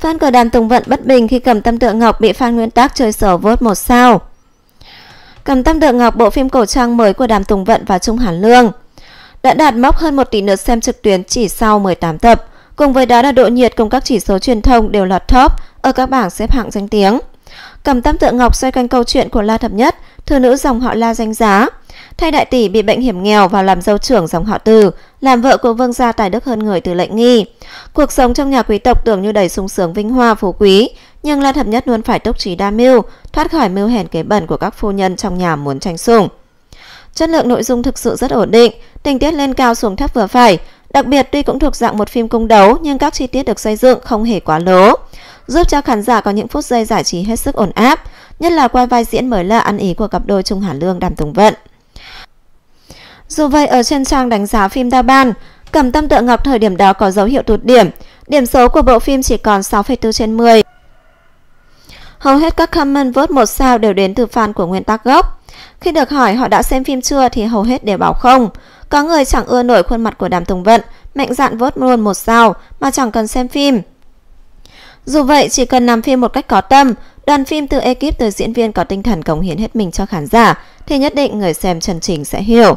fan của Đàm tùng vận bất bình khi cầm tâm tượng ngọc bị Phan Nguyên Tắc chơi sở vốt một sao. Cầm tâm tượng ngọc bộ phim cổ trang mới của Đàm Tùng Vận và Trung Hàn Lương đã đạt mốc hơn 1 tỷ lượt xem trực tuyến chỉ sau 18 tập. Cùng với đó là độ nhiệt cùng các chỉ số truyền thông đều lọt top ở các bảng xếp hạng danh tiếng. Cầm tâm tượng ngọc xoay quanh câu chuyện của La Thập Nhất, thư nữ dòng họ La danh giá. Thay đại tỷ bị bệnh hiểm nghèo vào làm dâu trưởng dòng họ Từ, làm vợ của vương gia tài đức hơn người từ lệnh nghi. Cuộc sống trong nhà quý tộc tưởng như đầy sung sướng vinh hoa phú quý, nhưng La Thập Nhất luôn phải túc trí đa mưu, thoát khỏi mưu hèn kế bẩn của các phu nhân trong nhà muốn tranh sủng. Chất lượng nội dung thực sự rất ổn định, tình tiết lên cao xuống thấp vừa phải. Đặc biệt tuy cũng thuộc dạng một phim cung đấu nhưng các chi tiết được xây dựng không hề quá lố, giúp cho khán giả có những phút giây giải trí hết sức ổn áp, nhất là qua vai diễn mới lạ ăn ý của cặp đôi Trung Hà Lương Đàm Tùng Vận. Dù vậy ở trên trang đánh giá phim đa ban, Cẩm Tâm Tựa Ngọc thời điểm đó có dấu hiệu tụt điểm, điểm số của bộ phim chỉ còn 6,4 trên 10. Hầu hết các comment vote một sao đều đến từ fan của nguyên tắc gốc. Khi được hỏi họ đã xem phim chưa thì hầu hết đều bảo không. Có người chẳng ưa nổi khuôn mặt của Đàm Tùng Vận, mạnh dạn vote luôn một sao mà chẳng cần xem phim. Dù vậy, chỉ cần làm phim một cách có tâm, đoàn phim từ ekip tới diễn viên có tinh thần cống hiến hết mình cho khán giả, thì nhất định người xem chân trình sẽ hiểu.